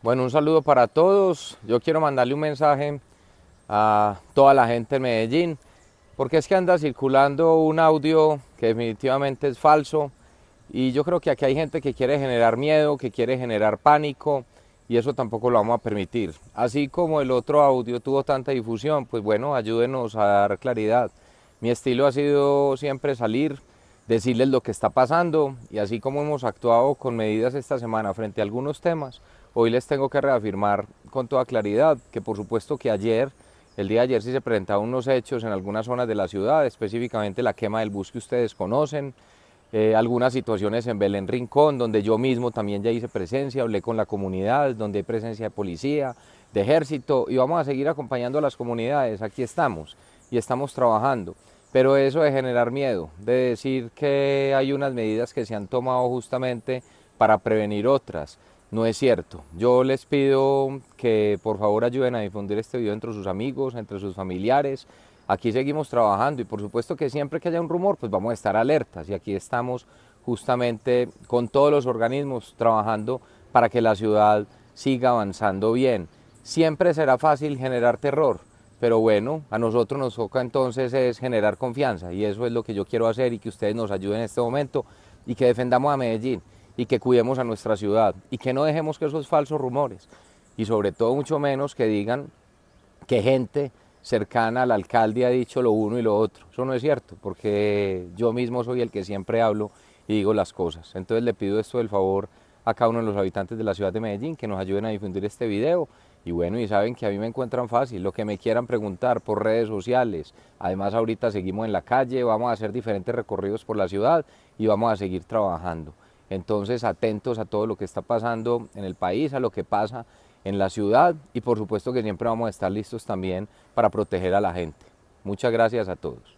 Bueno, un saludo para todos. Yo quiero mandarle un mensaje a toda la gente en Medellín, porque es que anda circulando un audio que definitivamente es falso y yo creo que aquí hay gente que quiere generar miedo, que quiere generar pánico y eso tampoco lo vamos a permitir. Así como el otro audio tuvo tanta difusión, pues bueno, ayúdenos a dar claridad. Mi estilo ha sido siempre salir, decirles lo que está pasando y así como hemos actuado con medidas esta semana frente a algunos temas, Hoy les tengo que reafirmar con toda claridad que por supuesto que ayer, el día de ayer sí se presentaron unos hechos en algunas zonas de la ciudad, específicamente la quema del bus que ustedes conocen, eh, algunas situaciones en Belén Rincón, donde yo mismo también ya hice presencia, hablé con la comunidad, donde hay presencia de policía, de ejército, y vamos a seguir acompañando a las comunidades, aquí estamos, y estamos trabajando. Pero eso de generar miedo, de decir que hay unas medidas que se han tomado justamente para prevenir otras, no es cierto. Yo les pido que por favor ayuden a difundir este video entre sus amigos, entre sus familiares. Aquí seguimos trabajando y por supuesto que siempre que haya un rumor, pues vamos a estar alertas y aquí estamos justamente con todos los organismos trabajando para que la ciudad siga avanzando bien. Siempre será fácil generar terror, pero bueno, a nosotros nos toca entonces es generar confianza y eso es lo que yo quiero hacer y que ustedes nos ayuden en este momento y que defendamos a Medellín y que cuidemos a nuestra ciudad y que no dejemos que esos falsos rumores y sobre todo mucho menos que digan que gente cercana al alcalde ha dicho lo uno y lo otro. Eso no es cierto, porque yo mismo soy el que siempre hablo y digo las cosas. Entonces le pido esto del favor a cada uno de los habitantes de la ciudad de Medellín que nos ayuden a difundir este video. Y bueno, y saben que a mí me encuentran fácil, lo que me quieran preguntar por redes sociales. Además ahorita seguimos en la calle, vamos a hacer diferentes recorridos por la ciudad y vamos a seguir trabajando. Entonces, atentos a todo lo que está pasando en el país, a lo que pasa en la ciudad y por supuesto que siempre vamos a estar listos también para proteger a la gente. Muchas gracias a todos.